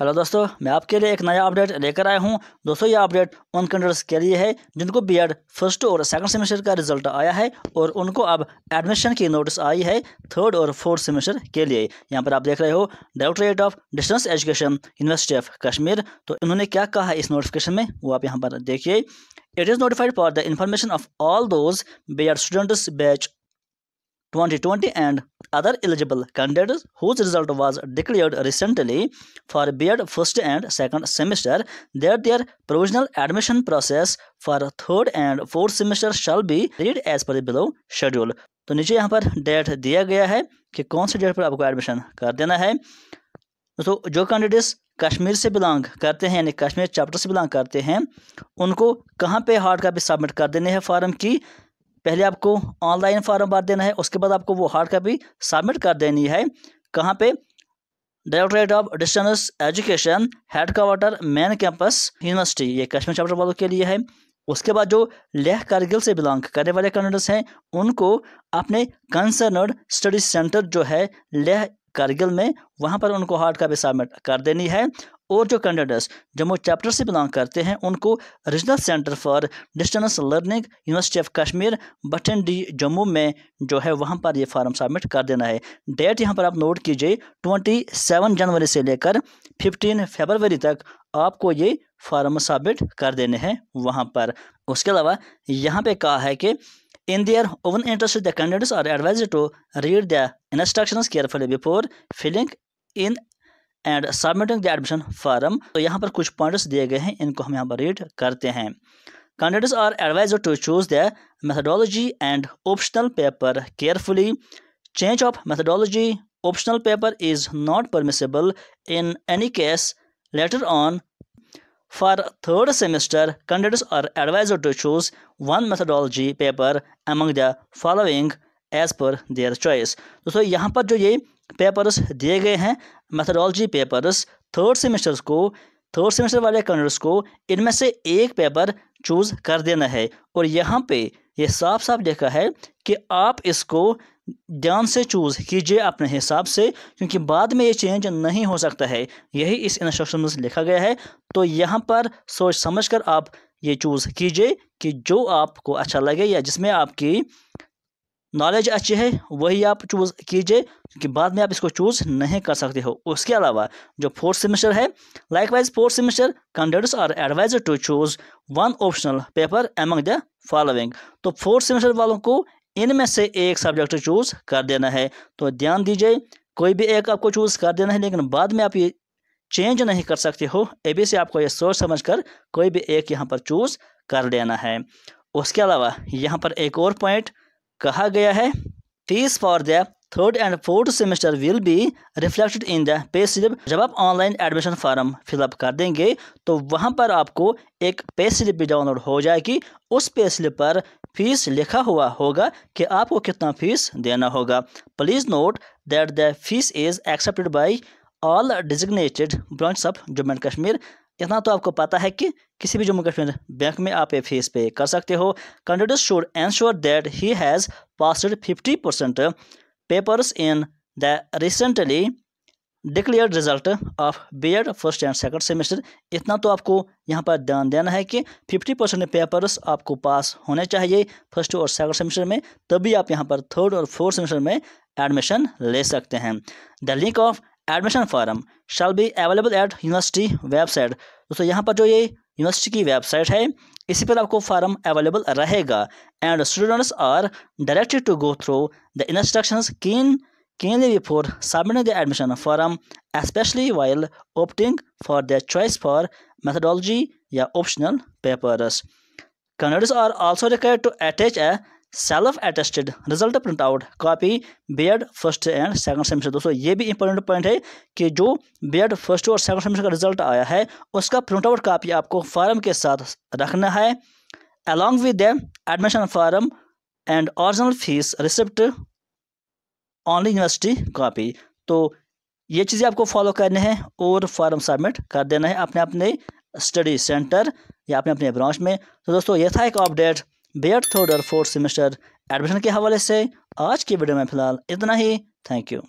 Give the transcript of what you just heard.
hello दोस्तों मैं आपके लिए एक नया अपडेट लेकर आया हूं दोस्तों ये अपडेट उन कैंडिडेट्स के लिए है जिनको बीएड फर्स्ट और सेकंड सेमेस्टर का रिजल्ट आया है और उनको अब एडमिशन की नोटिस आई है थर्ड और फोर्थ सेमेस्टर के लिए यहां पर आप देख रहे हो directorate of distance education university of Kashmir तो इन्होंने क्या कहा है इस नोटिफिकेशन में वो आप यहाँ पर देखिए is notified for the information of all those B BEd students batch 2020 and other eligible candidates whose result was declared recently for beard first and second semester that their provisional admission process for third and fourth semester shall be read as per the below schedule तो नीचे यहाँ पर date दिया गया है कि कौन सी date पर आपको एडमिशन कर देना है तो जो कैंडिडेट्स कश्मीर से बिलोंग करते हैं यानी कश्मीर चैप्टर से बिलोंग करते हैं उनको कहाँ पे हार्ड कापी सबमिट कर देने हैं फॉर्म की पहले आपको ऑनलाइन फॉर्म भर देना है उसके बाद आपको वो हार्ड कॉपी सबमिट कर देनी है कहाँ पे directorate of distance education head quarter main campus university ये कश्मीर चैप्टर वालों के लिए है उसके बाद जो लेह कारगिल से बिलोंग करने वाले कैंडिडेट्स हैं उनको अपने कंसर्नड स्टडी सेंटर जो है लेह कारगिल में वहाँ पर उनको हार्ड कापी सबमिट कर देनी है और जो कैंडिडेट्स जम्मू चैप्टर से बिलोंग करते हैं उनको regional centre for distance learning university of Kashmir D Jammu में जो है वहाँ पर ये फॉर्म सबमिट कर देना है डेट यहाँ पर आप नोट कीजिए ट्वेंटी सेवन जनवरी से लेकर फिफ्टीन फरवरी तक आपको ये फॉर्म सबमिट कर देने हैं वहाँ पर उसके अलावा यहाँ पे कहा है कि In their own interest, the candidates are advised to read the instructions carefully before filling in and submitting the admission form तो यहाँ पर कुछ पॉइंट्स दिए गए हैं इनको हम यहाँ पर रीड करते हैं candidates are advised to choose their methodology and optional paper carefully change of methodology optional paper is not permissible in any case later on For third semester, candidates are advised to choose one methodology paper among the following as per their choice दोस्तों यहाँ पर जो ये papers दिए गए हैं methodology papers third semesters को third semester वाले कैंडिडेट्स को इनमें से एक पेपर चूज़ कर देना है और यहाँ पे ये साफ साफ देखा है कि आप इसको ध्यान से चूज़ कीजिए अपने हिसाब से क्योंकि बाद में ये चेंज नहीं हो सकता है यही इस इंस्ट्रक्शन में लिखा गया है तो यहाँ पर सोच समझ कर आप ये चूज़ कीजिए कि जो आपको अच्छा लगे या जिसमें आपकी नॉलेज अच्छी है वही आप चूज़ कीजिए क्योंकि बाद में आप इसको चूज़ नहीं कर सकते हो उसके अलावा जो फोर्थ सेमेस्टर है likewise fourth semester candidates are advise to choose one optional paper among the following तो फोर्थ सेमेस्टर वालों को इनमें से एक सब्जेक्ट चूज़ कर देना है तो ध्यान दीजिए कोई भी एक आपको चूज़ कर देना है लेकिन बाद में आप ये चेंज नहीं कर सकते हो अभी से आपको ये सोच समझ कर कोई भी एक यहाँ पर चूज़ कर लेना है उसके अलावा यहाँ पर एक और पॉइंट कहा गया है fees for the third and fourth semester will be reflected in the pay slip जब आप ऑनलाइन एडमिशन फॉर्म फिलअप कर देंगे तो वहाँ पर आपको एक पे स्लिप भी डाउनलोड हो जाएगी उस पे स्लिप पर फीस लिखा हुआ होगा कि आपको कितना फीस देना होगा please note that the fees is accepted by all designated branch of Jammu and Kashmir इतना तो आपको पता है कि किसी भी जम्मू कश्मीर बैंक में आप ये फीस पे कर सकते हो candidate should ensure that he has passed fifty percent papers in the recently declared result of B Ed first and second semester इतना तो आपको यहाँ पर ध्यान देना है कि 50 परसेंट पेपर्स आपको पास होने चाहिए फर्स्ट और सेकंड सेमेस्टर में तभी आप यहाँ पर थर्ड और फोर्थ सेमेस्टर में एडमिशन ले सकते हैं the link of admission form shall be available at university website दोस्तों यहाँ पर जो ये यूनिवर्सिटी की वेबसाइट है इसी पर आपको फॉर्म अवेलेबल रहेगा and students are directed to go through the instruction keen keenly before submitting the admission form especially while opting for the choice for methodology या optional papers candidates are also required to attach a self attested result print out copy Ed first and second semester दोस्तों ये भी important point है कि जो Ed first और second semester का result आया है उसका प्रिंट आउट कापी आपको फॉर्म के साथ रखना है along with admission form and original fees receipt receipt university university तो ये चीज़ें आपको फॉलो करने हैं और फॉर्म सबमिट कर देना है अपने अपने स्टडी सेंटर या अपने अपने ब्रांच में तो दोस्तों ये था एक अपडेट बेयर थर्ड और फोर्थ सेमेस्टर एडमिशन के हवाले से आज की वीडियो में फ़िलहाल इतना ही थैंक यू